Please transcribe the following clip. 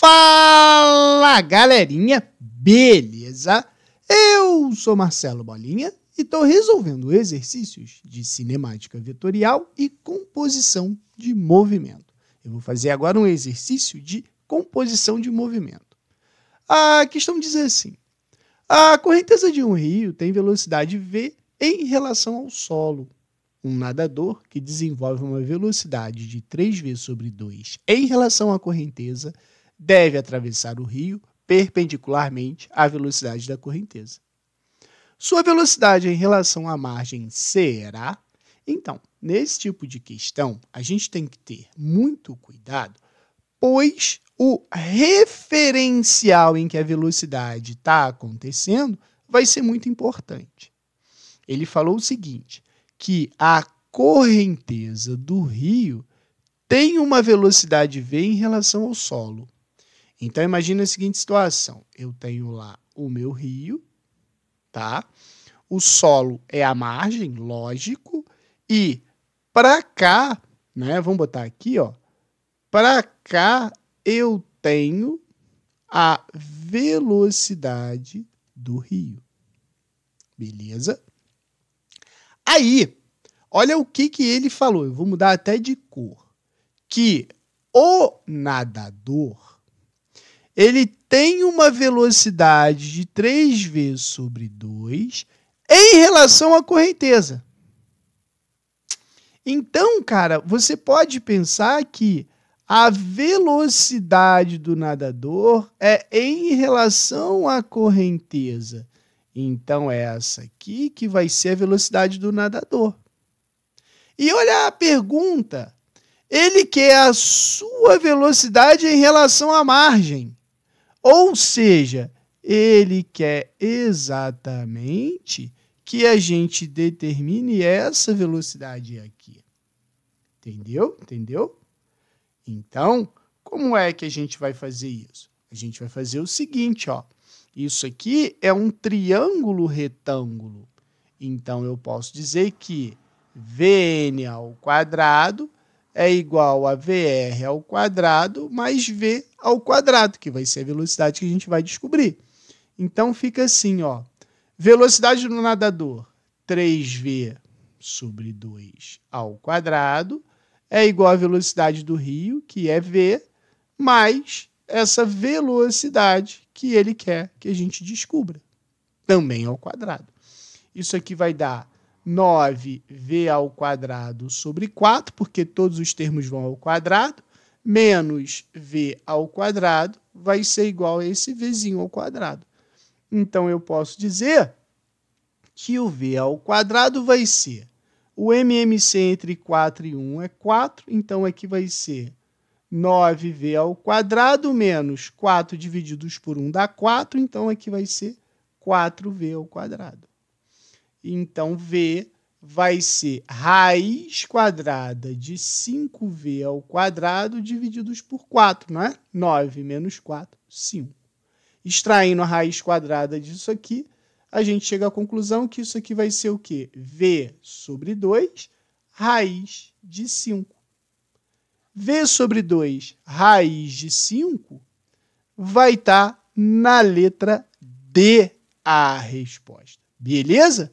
Fala galerinha, beleza? Eu sou Marcelo Bolinha e estou resolvendo exercícios de cinemática vetorial e composição de movimento. Eu vou fazer agora um exercício de composição de movimento. A questão diz assim: a correnteza de um rio tem velocidade v em relação ao solo. Um nadador que desenvolve uma velocidade de 3v sobre 2 em relação à correnteza deve atravessar o rio perpendicularmente à velocidade da correnteza. Sua velocidade em relação à margem será? Então, nesse tipo de questão, a gente tem que ter muito cuidado, pois o referencial em que a velocidade está acontecendo vai ser muito importante. Ele falou o seguinte: que a correnteza do rio tem uma velocidade v em relação ao solo. Então imagina a seguinte situação: eu tenho lá o meu rio, tá? O solo é a margem, lógico, e para cá, né? Vamos botar aqui, ó. Para cá eu tenho a velocidade do rio. Beleza? Aí, olha o que que ele falou. Eu vou mudar até de cor. Que o nadador ele tem uma velocidade de 3 vezes sobre 2 em relação à correnteza. Então, cara, você pode pensar que a velocidade do nadador é em relação à correnteza. Então é essa aqui que vai ser a velocidade do nadador. E olha a pergunta. Ele quer a sua velocidade em relação à margem. Ou seja, ele quer exatamente que a gente determine essa velocidade aqui. Entendeu? Entendeu? Então, como é que a gente vai fazer isso? A gente vai fazer o seguinte, ó. Isso aqui é um triângulo retângulo. Então eu posso dizer que VN ao quadrado é igual a VR ao quadrado mais V ao quadrado, que vai ser a velocidade que a gente vai descobrir. Então fica assim, ó. Velocidade do nadador, 3v sobre 2 ao quadrado, é igual à velocidade do rio, que é v, mais essa velocidade que ele quer que a gente descubra, também ao quadrado. Isso aqui vai dar 9v ao quadrado sobre 4, porque todos os termos vão ao quadrado menos v ao quadrado vai ser igual a esse vzinho ao quadrado. Então eu posso dizer que o v ao quadrado vai ser o MMC entre 4 e 1 é 4, então aqui vai ser 9v ao quadrado menos 4 divididos por 1 dá 4, então aqui vai ser 4v ao quadrado. Então v vai ser raiz quadrada de 5v ao quadrado divididos por 4, não é? 9 menos 4, 5. Extraindo a raiz quadrada disso aqui, a gente chega à conclusão que isso aqui vai ser o quê? v sobre 2 raiz de 5. v sobre 2 raiz de 5 vai estar tá na letra D a resposta. Beleza?